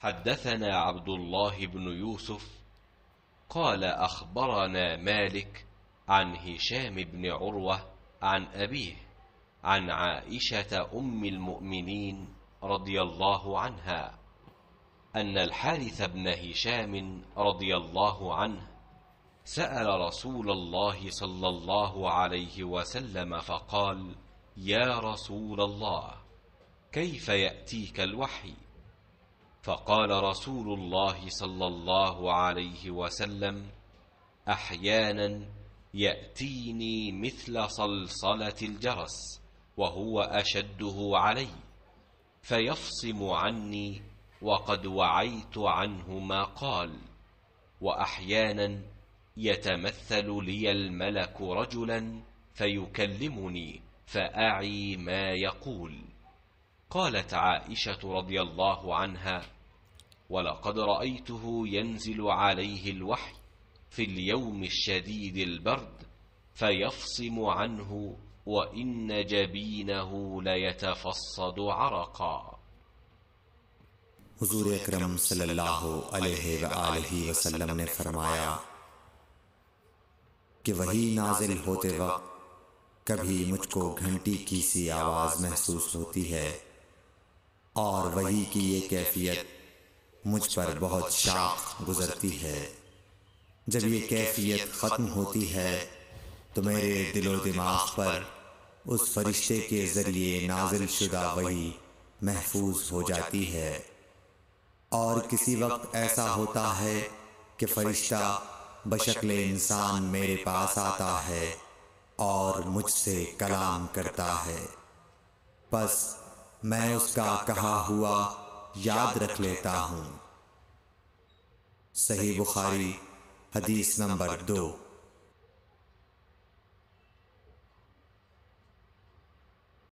حدثنا عبد الله بن يوسف قال أخبرنا مالك عن هشام بن عروة عن أبيه عن عائشة أم المؤمنين رضي الله عنها أن الحارث بن هشام رضي الله عنه سأل رسول الله صلى الله عليه وسلم فقال يا رسول الله كيف يأتيك الوحي فقال رسول الله صلى الله عليه وسلم احيانا ياتيني مثل صلصله الجرس وهو اشده علي فيفصم عني وقد وعيت عنه ما قال واحيانا يتمثل لي الملك رجلا فيكلمني فاعي ما يقول قالت عائشه رضي الله عنها ولقد رأيته ينزل عليه الوحي في اليوم الشديد البرد فيفصم عنه وإن جبينه ليتفصد عرقا حضور اکرم صلی اللہ علیہ وآلہ وسلم نے فرمایا کہ وہی نازل ہوتے وقت کبھی مجھ کو گھنٹی کی سی آواز محسوس ہوتی ہے اور وہی کی یہ کیفیت मुझ पर बहुत शाख गुजरती है जब ये कैफियत ख़त्म होती है तो मेरे दिलो दिमाग पर उस फरिश्ते के ज़रिए नाजिल शुदा वही महफूज हो जाती है और किसी वक्त ऐसा होता है कि फरिश्ता बशक्ल इंसान मेरे पास आता है और मुझसे कलाम करता है बस मैं उसका कहा हुआ याद रख लेता हूं सही बुखारी हदीस नंबर दो